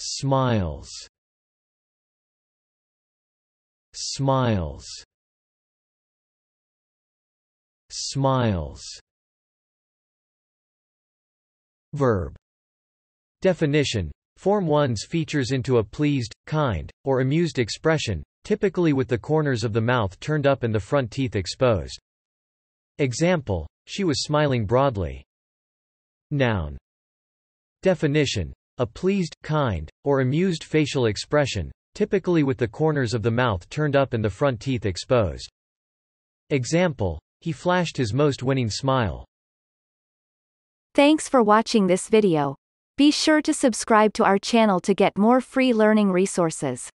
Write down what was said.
Smiles Smiles Smiles Verb Definition Form one's features into a pleased, kind, or amused expression, typically with the corners of the mouth turned up and the front teeth exposed. Example, she was smiling broadly. Noun. Definition, a pleased, kind, or amused facial expression, typically with the corners of the mouth turned up and the front teeth exposed. Example, he flashed his most winning smile. Thanks for watching this video. Be sure to subscribe to our channel to get more free learning resources.